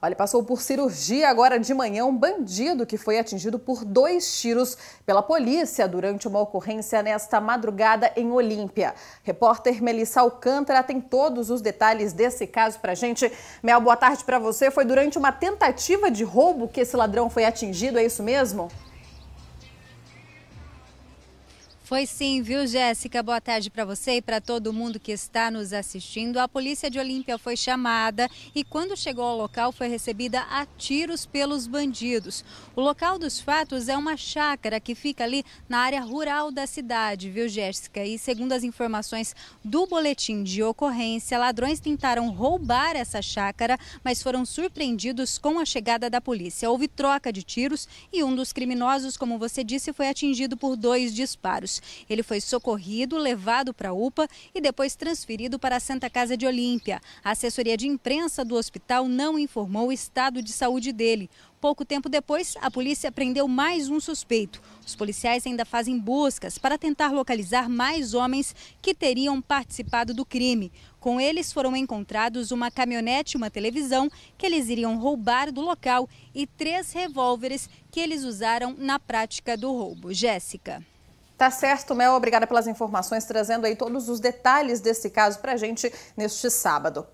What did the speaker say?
Olha, passou por cirurgia agora de manhã um bandido que foi atingido por dois tiros pela polícia durante uma ocorrência nesta madrugada em Olímpia. Repórter Melissa Alcântara tem todos os detalhes desse caso pra gente. Mel, boa tarde para você. Foi durante uma tentativa de roubo que esse ladrão foi atingido, é isso mesmo? Foi sim, viu, Jéssica? Boa tarde para você e para todo mundo que está nos assistindo. A polícia de Olímpia foi chamada e, quando chegou ao local, foi recebida a tiros pelos bandidos. O local dos fatos é uma chácara que fica ali na área rural da cidade, viu, Jéssica? E, segundo as informações do boletim de ocorrência, ladrões tentaram roubar essa chácara, mas foram surpreendidos com a chegada da polícia. Houve troca de tiros e um dos criminosos, como você disse, foi atingido por dois disparos. Ele foi socorrido, levado para a UPA e depois transferido para a Santa Casa de Olímpia. A assessoria de imprensa do hospital não informou o estado de saúde dele. Pouco tempo depois, a polícia prendeu mais um suspeito. Os policiais ainda fazem buscas para tentar localizar mais homens que teriam participado do crime. Com eles foram encontrados uma caminhonete e uma televisão que eles iriam roubar do local e três revólveres que eles usaram na prática do roubo. Jéssica. Tá certo, Mel. Obrigada pelas informações, trazendo aí todos os detalhes desse caso para a gente neste sábado.